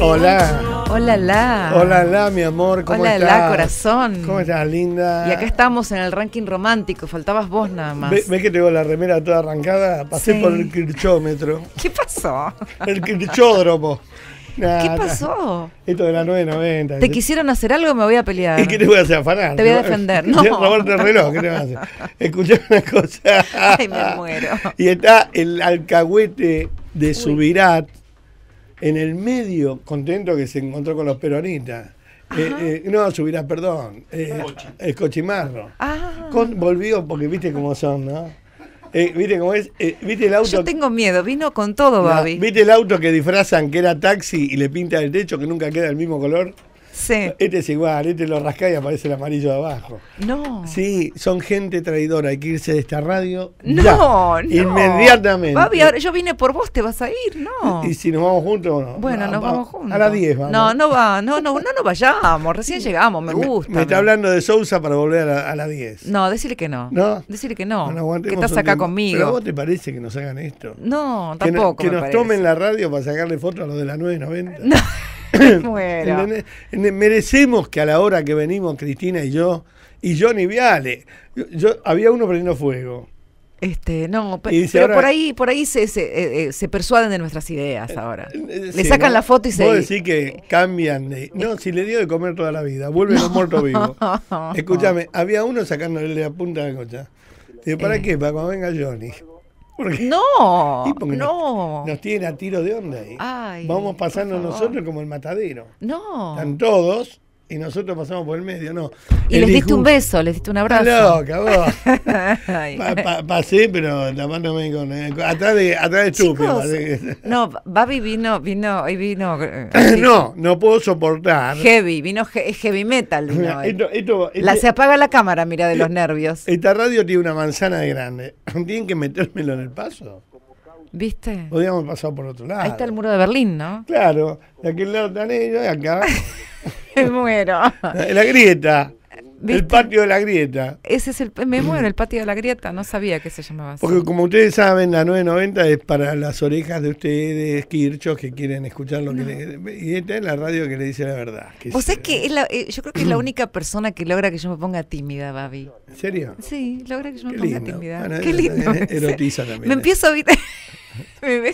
Hola. Hola, la. Hola, la, mi amor. ¿Cómo Hola, corazón. ¿Cómo estás, linda? Y acá estamos en el ranking romántico. Faltabas vos nada más. ¿Ves que tengo la remera toda arrancada? Pasé por el crichómetro. ¿Qué pasó? El kirchódromo. ¿Qué pasó? Esto de la 990. ¿Te quisieron hacer algo? Me voy a pelear. ¿Y qué te voy a hacer? Afanar. Te voy a defender. No. Robarte el reloj. ¿Qué te vas a hacer? Escuché una cosa. Ay, me muero. Y está el alcahuete de Subirat en el medio, contento que se encontró con los peronistas. Eh, eh, no, subirás, perdón. Eh, el cochimarro. Ah. volvió porque viste cómo son, ¿no? Eh, ¿Viste cómo es? ¿Viste el auto? Yo tengo miedo, vino con todo, Bobby. Babi. ¿Viste el auto que disfrazan que era taxi y le pinta el techo que nunca queda el mismo color? Este es igual, este lo rasca y aparece el amarillo de abajo. No. Sí, son gente traidora, hay que irse de esta radio. No, no. Inmediatamente. Babi, yo vine por vos, te vas a ir, ¿no? Y, si nos vamos juntos, bueno. Bueno, nos vamos, juntos. A las 10 vamos. No, no va, no, no, nos vayamos, recién llegamos, me gusta. Me, está hablando de Sousa para volver a, las 10. No, decirle que no. No. Decirle que no. no que estás acá conmigo. ¿Pero a vos te parece que nos hagan esto? No, tampoco. Que, nos tomen la radio para sacarle fotos a los de la 990. No. Bueno. Merecemos que a la hora que venimos Cristina y yo, y Johnny Viale, yo, había uno prendiendo fuego. Este, no, pero, por ahí, por ahí se, se, eh, eh, persuaden de nuestras ideas eh, ahora. le sacan la foto y se. Puedo decir que cambian de. No, si le dio de comer toda la vida, vuelve los muertos vivos. Escúchame, había uno sacándole la punta de la cocha. ¿Para qué? Para cuando venga Johnny no, no. Nos, nos, tienen a tiro de onda. Ahí. Vamos pasando nosotros como el matadero. No. Están todos y nosotros pasamos por el medio, no. Y les diste un beso, les diste un abrazo. No, cabrón pasé, pero la me eh, atrás de, atrás de No, Babi vino, vino, vino. Eh, no, no puedo soportar. Heavy, vino heavy metal. Este la, se apaga la cámara, mira, de los nervios. Esta radio tiene una manzana de grande. Tienen que metérmelo en el paso. ¿Viste? Podríamos pasar por otro lado. Ahí está el muro de Berlín, ¿no? Claro, de aquel lado están ellos y acá. el muero. la grieta. El patio de la grieta. Ese es el, me muero, el patio de la grieta, no sabía que se llamaba así. Porque como ustedes saben, la 990 es para las orejas de ustedes, quirchos, que quieren escuchar lo que Y esta es la radio que le dice la verdad. o sea que eh, yo creo que es la única persona que logra que yo me ponga tímida, Babi. ¿En serio? Sí, logra que yo me ponga tímida. Qué lindo. Erotiza también. Me eh. empiezo a... me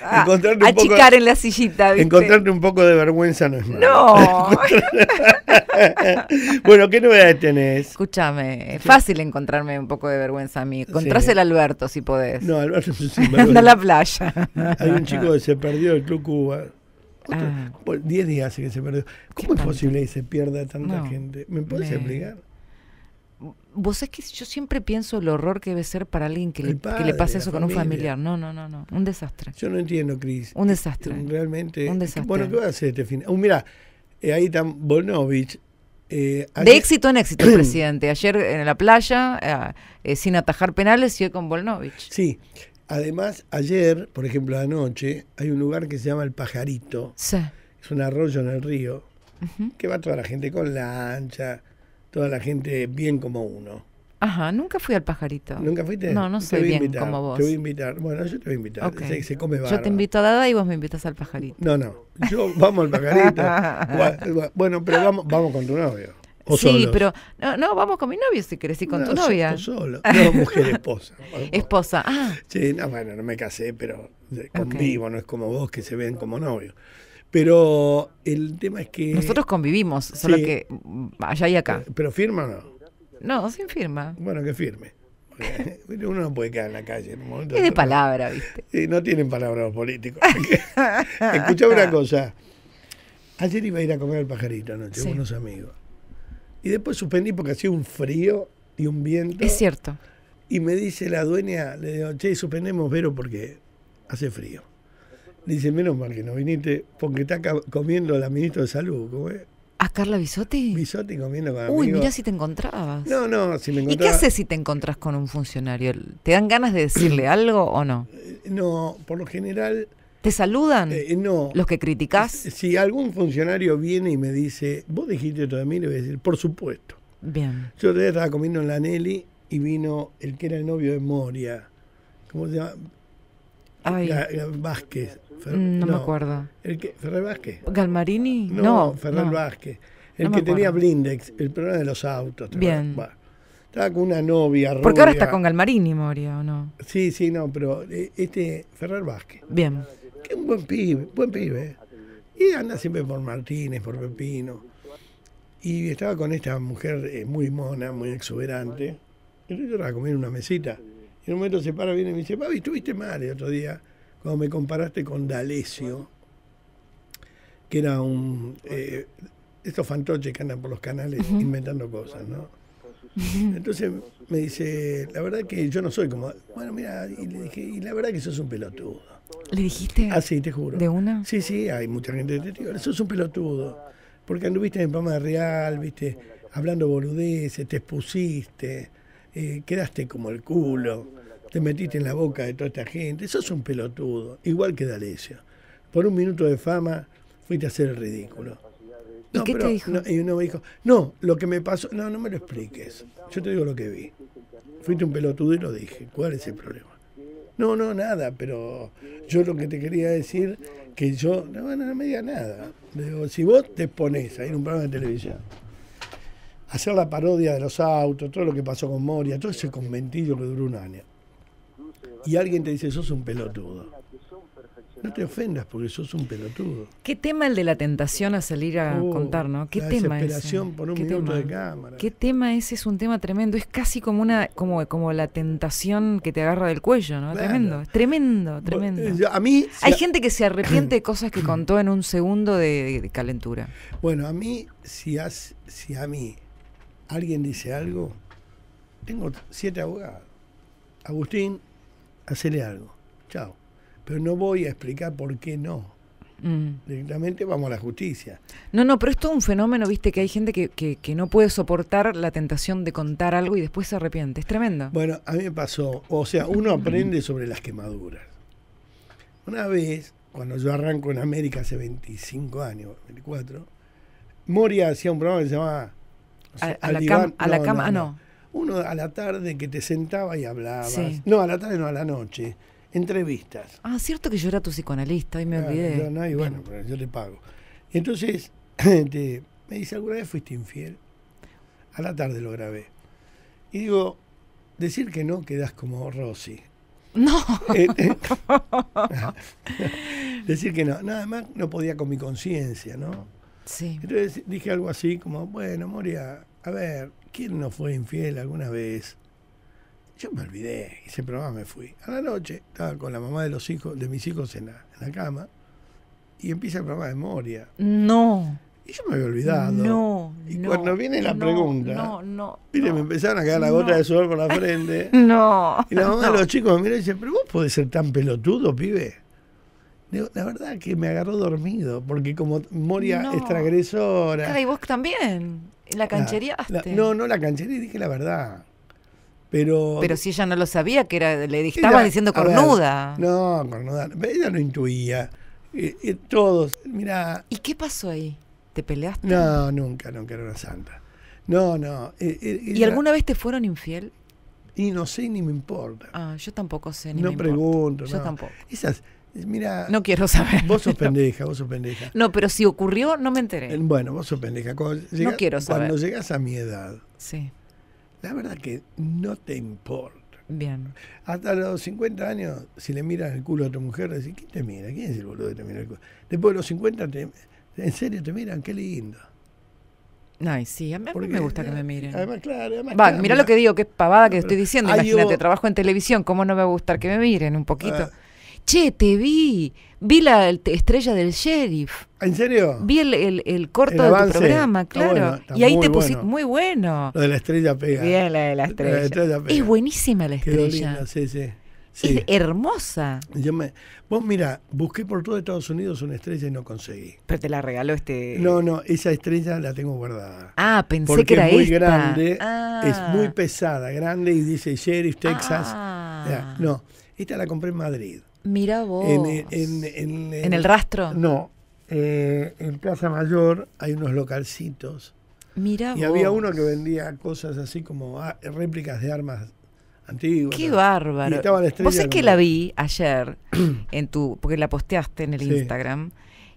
a, achicar en la sillita. Encontrarte un poco de vergüenza no es malo. No. bueno, ¿qué novedades tenés? Escúchame, es fácil encontrarme un poco de vergüenza a mí. Encontrás el Alberto si podés. No, Alberto es Anda a la playa. Hay un chico que se perdió el Club Cuba. 10 ah. pues, días hace que se perdió. ¿Cómo es posible que se pierda tanta gente? ¿Me podés explicar? Vos es que yo siempre pienso el horror que debe ser para alguien que, le, pase eso con un familiar. No, no, no, no. Un desastre. Yo no entiendo, Cris. Un desastre. Realmente. Un desastre. Bueno, ¿qué vas a hacer este fin? Oh, mira, eh, ahí está Eh, de éxito en éxito, presidente. Ayer en la playa, eh, eh, sin atajar penales, y con Bolnovich. Sí. Además, ayer, por ejemplo, anoche, hay un lugar que se llama El Pajarito. Sí. Es un arroyo en el río, que va toda la gente con lancha, toda la gente bien como uno. Ajá, nunca fui al pajarito. ¿Nunca fuiste? No, no soy bien como vos. Te voy a invitar. Bueno, yo te voy a invitar. Se, come Yo te invito a Dada y vos me invitas al pajarito. No, no. Yo vamos al pajarito. bueno, pero vamos, vamos con tu novio. sí, pero no, no, vamos con mi novio si querés y con tu novia. Solo, no, mujer, esposa. esposa, ah. Sí, no, bueno, no me casé, pero convivo, no es como vos que se ven como novios. Pero el tema es que... Nosotros convivimos, solo que allá y acá. Pero firma no. No, sin firma. Bueno, que firme. Uno no puede quedar en la calle en un momento. Tiene de palabra, ¿viste? Y no tienen palabras los políticos. Escuchá una cosa. Ayer iba a ir a comer el pajarito anoche con unos amigos. Y después suspendí porque hacía un frío y un viento. Es cierto. Y me dice la dueña, le digo, che, suspendemos, pero porque hace frío. dice, menos mal que no viniste, porque está comiendo la ministra de Salud. ¿cómo es? ¿A Carla Bisotti? Bisotti comiendo con Uy, mira si te encontrabas. No, no, si me encontraba... ¿Y qué haces si te encontrás con un funcionario? ¿Te dan ganas de decirle algo o no? Eh, no, por lo general... ¿Te saludan? Eh, eh, no. ¿Los que criticás? Si algún funcionario viene y me dice, vos dijiste esto de mí, le voy a decir, por supuesto. Bien. Yo todavía estaba comiendo en la Nelly y vino el que era el novio de Moria. ¿Cómo se llama? Ay. Vázquez. Mm, no, me acuerdo. El ¿Ferrer Vázquez? ¿Galmarini? No, no Vázquez. El que tenía Blindex, el problema de los autos. Bien. Estaba con una novia Porque ahora está con Galmarini, Moria, ¿o no? Sí, sí, no, pero eh, este Ferrer Vázquez. Bien. Que un buen pibe, buen pibe. ¿eh? Y anda siempre por Martínez, por Pepino. Y estaba con esta mujer eh, muy mona, muy exuberante. Y yo estaba comiendo una mesita. Y en un momento se para, viene y me dice, papi, estuviste mal el otro día cuando me comparaste con D'Alessio, que era un... Eh, estos fantoches que andan por los canales inventando cosas, ¿no? Entonces me dice, la verdad que yo no soy como... Bueno, mira, y le dije, y la verdad que sos un pelotudo. ¿Le dijiste? Ah, sí, te juro. ¿De una? Sí, sí, hay mucha gente que te digo, sos un pelotudo. Porque anduviste en Pama Real, viste, hablando boludeces, te expusiste, eh, quedaste como el culo te metiste en la boca de toda esta gente, sos un pelotudo, igual que D'Alessio. Por un minuto de fama fuiste a hacer el ridículo. ¿Y qué te dijo? y uno me dijo, no, lo que me pasó, no, no me lo expliques. Yo te digo lo que vi. Fuiste un pelotudo y lo dije. ¿Cuál es el problema? No, no, nada, pero yo lo que te quería decir, que yo, no, no, no me diga nada. digo, si vos te pones a ir a un programa de televisión, hacer la parodia de los autos, todo lo que pasó con Moria, todo ese conventillo que duró un año, y alguien te dice, sos un pelotudo. No te ofendas porque sos un pelotudo. Qué tema el de la tentación a salir a uh, contar, ¿no? Qué la tema desesperación por un minuto de cámara. Qué tema ese es un tema tremendo. Es casi como una, como, como la tentación que te agarra del cuello, ¿no? Tremendo, tremendo, tremendo. Eh, a mí hay gente que se arrepiente de cosas que contó en un segundo de, calentura. Bueno, a mí si si a mí alguien dice algo, tengo siete abogados. Agustín, hacele algo, chao. Pero no voy a explicar por qué no. Mm. Directamente vamos a la justicia. No, no, pero esto es un fenómeno, viste, que hay gente que, no puede soportar la tentación de contar algo y después se arrepiente. Es tremendo. Bueno, a mí me pasó. O sea, uno aprende sobre las quemaduras. Una vez, cuando yo arranco en América hace 25 años, 24, Moria hacía un programa que se llamaba. a, la cama, no. Uno a la tarde que te sentaba y hablabas. No, a la tarde no, a la noche. Entrevistas. Ah, cierto que yo era tu psicoanalista, hoy me olvidé. No, no, y bueno, yo te pago. Entonces, me dice, ¿alguna vez fuiste infiel? A la tarde lo grabé. Y digo, decir que no quedas como Rosy. No. decir que no. Nada más no podía con mi conciencia, ¿no? Sí. Entonces dije algo así como, bueno, Moria, a ver, ¿Quién no fue infiel alguna vez? Yo me olvidé, hice programa, me fui. A la noche estaba con la mamá de los hijos, de mis hijos en la, en la cama, y empieza el programa de memoria. No. Y yo me había olvidado. No. Y cuando viene la pregunta, no, mire, me empezaron a quedar la gota de sudor por la frente. no. Y la mamá de los chicos me mira y dice, pero vos podés ser tan pelotudo, pibe la verdad que me agarró dormido, porque como Moria es transgresora. y vos también. La canchería no, no la canchería dije la verdad. Pero. Pero si ella no lo sabía, que era, le estaba diciendo cornuda. no, cornuda. Ella no intuía. Eh, eh, todos, mira. ¿Y qué pasó ahí? ¿Te peleaste? No, nunca, nunca era una santa. No, no. E, e, ¿Y alguna vez te fueron infiel? Y no sé, ni me importa. Ah, yo tampoco sé, ni no me pregunto, importa. No. Yo tampoco no quiero saber. Vos sos pendeja, vos sos pendeja. No, pero si ocurrió, no me enteré. Bueno, vos sos pendeja. no quiero saber. Cuando llegas a mi edad, sí. la verdad que no te importa. Bien. Hasta los 50 años, si le miras el culo a otra mujer, decís, ¿quién te mira? ¿Quién es el boludo que te mira el culo? Después de los 50, en serio te miran, qué lindo. Ay, sí, a mí, me gusta que eh, me miren. Además, claro, además, Va, mira. lo que digo, qué pavada que estoy diciendo. Imagínate, trabajo en televisión, ¿cómo no me va a gustar que me miren un poquito? Che, te vi. Vi la estrella del sheriff. ¿En serio? Vi el, el, corto de tu programa, ah, claro. y ahí te pusiste muy bueno. Lo de la estrella pega. Bien, la de la estrella. Es buenísima la estrella. linda, sí, sí. Es hermosa. Yo me, vos mira, busqué por todo Estados Unidos una estrella y no conseguí. Pero te la regaló este. No, no, esa estrella la tengo guardada. Ah, pensé que era es muy grande, ah. es muy pesada, grande y dice Sheriff Texas. Ah. no, esta la compré en Madrid. Mira vos. En, el rastro. No. Eh, en Plaza Mayor hay unos localcitos. Mira y había uno que vendía cosas así como ah, réplicas de armas antiguas. Qué bárbaro. Vos es que la vi ayer en tu, porque la posteaste en el Instagram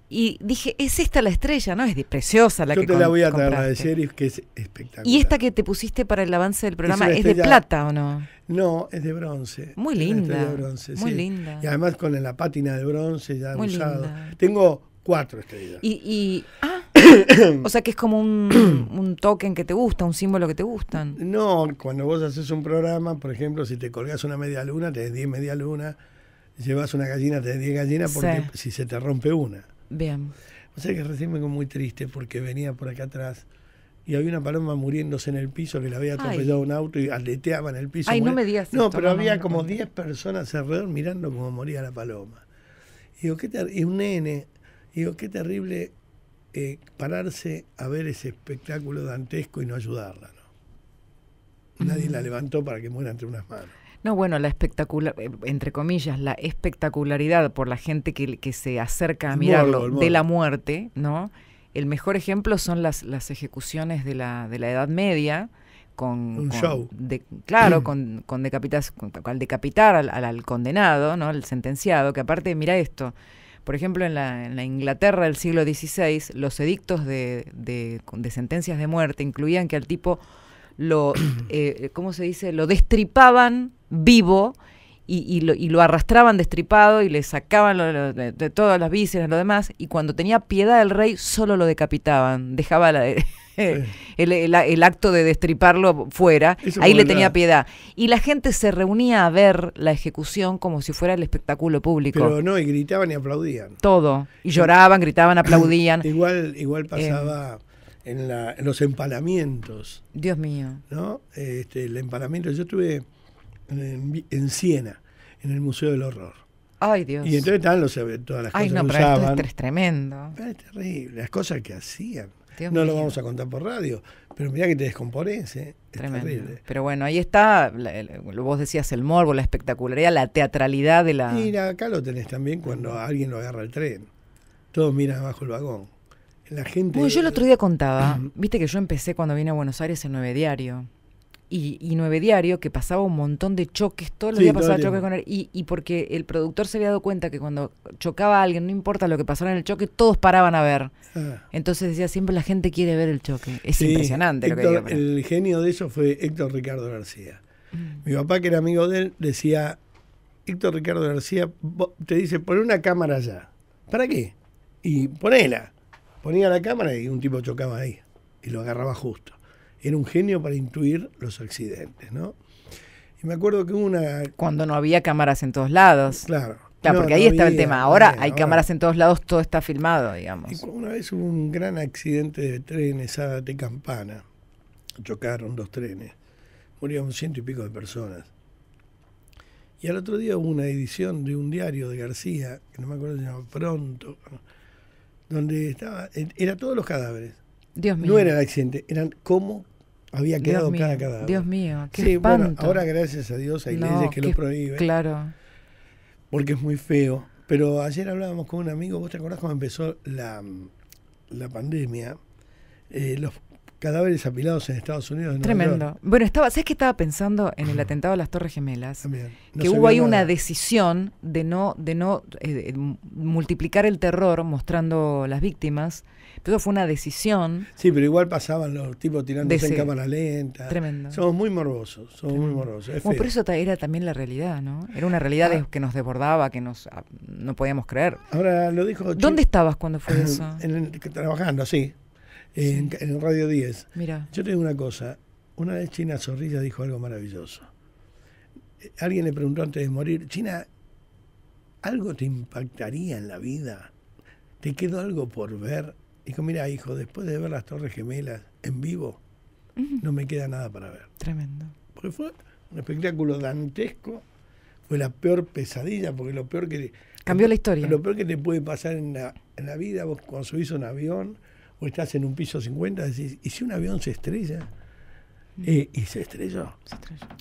y dije, es esta la estrella, ¿no? Es preciosa la que Yo te la voy a agradecer y es que es espectacular. ¿Y esta que te pusiste para el avance del programa es, de plata o no? No, es de bronce. Muy linda. muy linda. Y además con la pátina de bronce ya usado. Tengo cuatro estrellas. Y, ah, o sea que es como un, un, token que te gusta, un símbolo que te gustan. No, cuando vos haces un programa, por ejemplo, si te colgás una media luna, te des 10 media luna, llevas una gallina, te des 10 gallinas, porque si se te rompe una veamos O sea que recién quedé muy triste porque venía por acá atrás y había una paloma muriéndose en el piso que la había atropellado un auto y aleteaba en el piso. Ay, no me No, pero había como 10 personas alrededor mirando cómo moría la paloma. Y, un nene. digo, qué terrible eh, pararse a ver ese espectáculo dantesco y no ayudarla. ¿no? Nadie la mm. levantó para que muera entre unas manos bueno, la espectacular, eh, entre comillas, la espectacularidad por la gente que, se acerca a mirarlo de la muerte, ¿no? El mejor ejemplo son las, las ejecuciones de la, de la Edad Media, con, un show. claro, con, con, al decapitar al, condenado, ¿no? al sentenciado, que aparte, mira esto, por ejemplo, en la, en la, Inglaterra del siglo XVI, los edictos de sentencias de muerte incluían que al tipo lo, eh, eh, ¿cómo se dice? Lo destripaban vivo y, lo, y, lo, arrastraban destripado y le sacaban de, todas las vísceras, lo demás. Y cuando tenía piedad del rey, solo lo decapitaban. Dejaba el, acto de destriparlo fuera. Ahí le tenía piedad. Y la gente se reunía a ver la ejecución como si fuera el espectáculo público. Pero no, y gritaban y aplaudían. Todo. Y lloraban, gritaban, aplaudían. igual, igual eh, pasaba en, los empalamientos. Dios mío. ¿No? Este, el empalamiento, yo estuve en, Siena, en el Museo del Horror. Ay, Dios. Y entonces estaban eh, todas las Ay, no, que pero Esto es tremendo. es terrible. Las cosas que hacían. no lo vamos a contar por radio, pero mira que te descompones, ¿eh? es Tremendo. Pero bueno, ahí está, lo vos decías el morbo, la espectacularidad, la teatralidad de la... Mira, acá lo tenés también cuando alguien lo agarra el tren. Todos miran abajo el vagón yo el otro día contaba, viste que yo empecé cuando vine a Buenos Aires en Nueve Diario. Y, y Nueve Diario, que pasaba un montón de choques, todos los días pasaba choques con él. Y, porque el productor se había dado cuenta que cuando chocaba a alguien, no importa lo que pasara en el choque, todos paraban a ver. Ah. Entonces decía, siempre la gente quiere ver el choque. Es impresionante lo que El genio de eso fue Héctor Ricardo García. Mm. Mi papá, que era amigo de él, decía, Héctor Ricardo García te dice, pon una cámara allá. ¿Para qué? Y ponela. Ponía la cámara y un tipo chocaba ahí y lo agarraba justo. Era un genio para intuir los accidentes, ¿no? Y me acuerdo que una... Cuando no había cámaras en todos lados. Claro. Claro, porque ahí estaba el tema. Ahora hay cámaras en todos lados, todo está filmado, digamos. Y una vez hubo un gran accidente de trenes a Campana. Chocaron dos trenes. Murieron ciento y pico de personas. Y al otro día hubo una edición de un diario de García, que no me acuerdo si se llama Pronto donde estaba, era todos los cadáveres. Dios mío. No era el accidente, eran cómo había quedado cada cadáver. Dios mío, qué ahora gracias a Dios hay leyes que lo prohíben. Claro. Porque es muy feo. Pero ayer hablábamos con un amigo, ¿vos te acordás cuando empezó la, la pandemia? Eh, los cadáveres apilados en Estados Unidos. Tremendo. Bueno, estaba, ¿sabes qué estaba pensando en el atentado a las Torres Gemelas? que hubo ahí una decisión de no, de no eh, mm, multiplicar el terror mostrando las víctimas. Pero eso fue una decisión. Sí, pero igual pasaban los tipos tirándose en cámara lenta. Tremendo. Somos muy morbosos, somos muy morbosos. eso era también la realidad, ¿no? Era una realidad ah. que nos desbordaba, que nos ah, no podíamos creer. Ahora lo dijo. ¿Dónde estabas cuando fue eso? En trabajando, sí en, Radio 10. Mira. Yo te digo una cosa, una vez China Zorrilla dijo algo maravilloso. Eh, alguien le preguntó antes de morir, China, ¿algo te impactaría en la vida? ¿Te quedó algo por ver? Dijo, mira, hijo, después de ver las Torres Gemelas en vivo, no me queda nada para ver. Tremendo. Porque fue un espectáculo dantesco, fue la peor pesadilla, porque lo peor que... Cambió la historia. Lo peor que te puede pasar en la, vida, vos cuando un avión o estás en un piso 50, decís, ¿y si un avión se estrella? Mm. Eh, y se estrelló.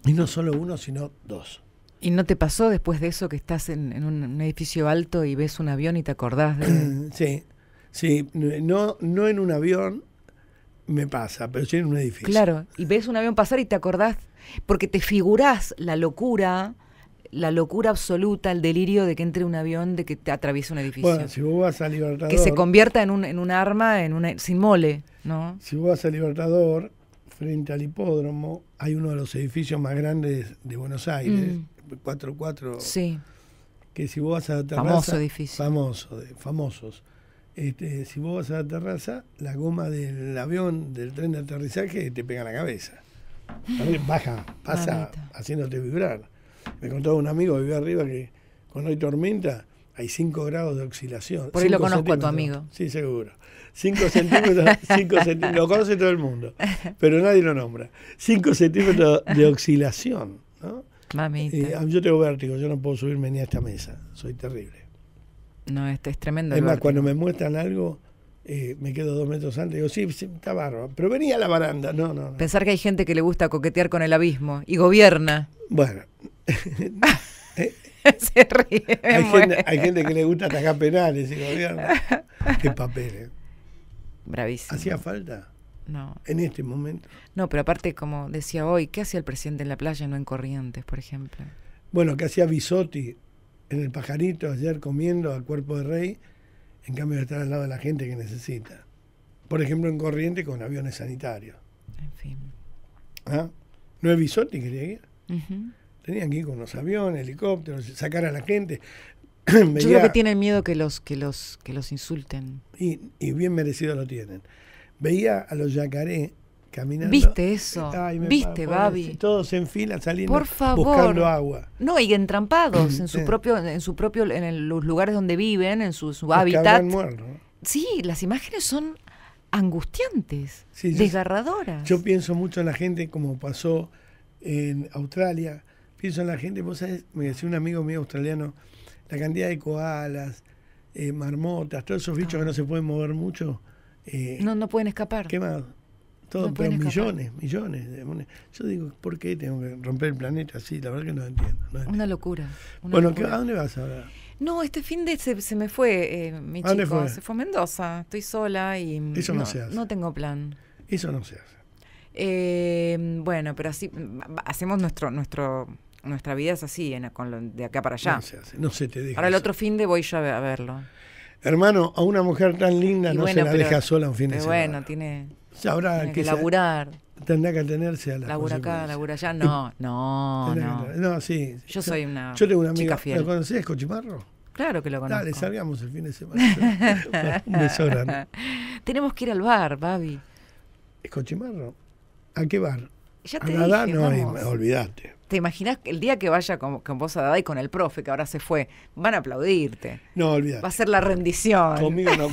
Y no solo uno, sino dos. ¿Y no te pasó después de eso que estás en, un, edificio alto y ves un avión y te acordás de...? sí, sí, no, no en un avión me pasa, pero sí en un edificio. Claro, y ves un avión pasar y te acordás, porque te figurás la locura la locura absoluta, el delirio de que entre un avión, de que te atraviese un edificio. Bueno, si vos vas a Libertador... Que se convierta en un, arma, en una, sin mole, ¿no? Si vos vas a Libertador, frente al hipódromo, hay uno de los edificios más grandes de Buenos Aires, mm. 44... Sí. Que si vos vas a la terraza... Famoso edificio. Famoso, famosos. Este, si vos vas a la terraza, la goma del avión, del tren de aterrizaje, te pega la cabeza. baja, pasa haciéndote vibrar. Me contaba un amigo que vive arriba que cuando hay tormenta hay 5 grados de oscilación. Por ahí lo conozco a tu amigo. Sí, seguro. 5 centímetros, cinco centímetros, lo conoce todo el mundo, pero nadie lo nombra. 5 centímetros de oscilación. ¿no? Mamita. Ah, yo tengo vértigo, yo no puedo subirme ni a esta mesa, soy terrible. No, este es tremendo. Es cuando me muestran algo, eh, me quedo dos metros antes, digo, sí, está bárbaro. Pero venía a la baranda, no, no, Pensar que hay gente que le gusta coquetear con el abismo y gobierna. Bueno. Eh, Se ríe. Hay, gente, que le gusta atacar penales y gobierna. Qué papeles. Bravísimo. ¿Hacía falta? No. En este momento. No, pero aparte, como decía hoy, ¿qué hacía el presidente en la playa, no en Corrientes, por ejemplo? Bueno, que hacía Bisotti en el pajarito ayer comiendo al cuerpo de rey? En cambio, de estar al lado de la gente que necesita. Por ejemplo, en corriente con aviones sanitarios. En fin. ¿Ah? No es Bisotti que ir. Tenían que ir con los aviones, helicópteros, sacar a la gente. Yo creo que tienen miedo que los, que los, que los insulten. Y, y bien merecido lo tienen. Veía a los yacarés ¿Viste eso? ¿Viste, Babi? Todos en fila saliendo Por favor. buscando agua. No, y entrampados en su propio en su propio en los lugares donde viven, en su, hábitat. Sí, las imágenes son angustiantes, desgarradoras. Yo, pienso mucho en la gente como pasó en Australia. Pienso en la gente, vos sabés, me decía un amigo mío australiano, la cantidad de koalas, eh, marmotas, todos esos bichos que no ah. se pueden mover mucho. Eh, no, no pueden escapar. Quemados pero millones, millones. De Yo digo, ¿por qué tengo que romper el planeta así? La verdad que no entiendo. entiendo. Una locura. bueno, ¿a dónde vas ahora? No, este fin de se, se me fue eh, mi chico. Fue? Se fue Mendoza. Estoy sola y Eso no, se hace. no tengo plan. Eso no se hace. Eh, bueno, pero así hacemos nuestro nuestro nuestra vida es así, de acá para allá. No se hace, no se te deja. Ahora el otro fin de voy yo a, verlo. Hermano, a una mujer tan linda no se la deja sola un fin de semana. Bueno, tiene Sabrá que, laburar. Tendrá que atenerse a la. Labura acá, labura allá. No, no, no. No, sí. Yo soy una Yo tengo una amiga. Chica ¿Lo conocés, Cochimarro? Claro que lo conozco. Dale, salgamos el fin de semana. Tenemos que ir al bar, Babi. ¿Es Cochimarro? ¿A qué bar? Ya te no, olvidate. ¿Te imaginas el día que vaya con, vos a Dada y con el profe que ahora se fue? Van a aplaudirte. No, olvidate. Va a ser la rendición. Conmigo no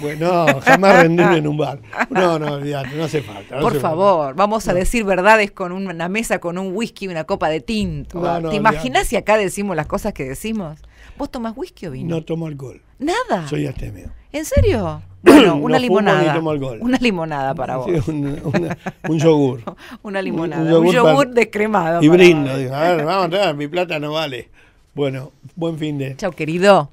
No, jamás rendirme en un bar. No, no, olvidate, no hace falta. Por favor, vamos a decir verdades con una mesa, con un whisky y una copa de tinto. ¿Te imaginas si acá decimos las cosas que decimos? ¿Vos tomás whisky o vino? No tomo alcohol. ¿Nada? Soy astemio. ¿En serio? Bueno, una no limonada. Tomo alcohol. Una limonada para vos. un, yogur. una limonada. Un, yogur, descremado. Y brindo. a ver, vamos, mi plata no vale. Bueno, buen fin de. Chao, querido.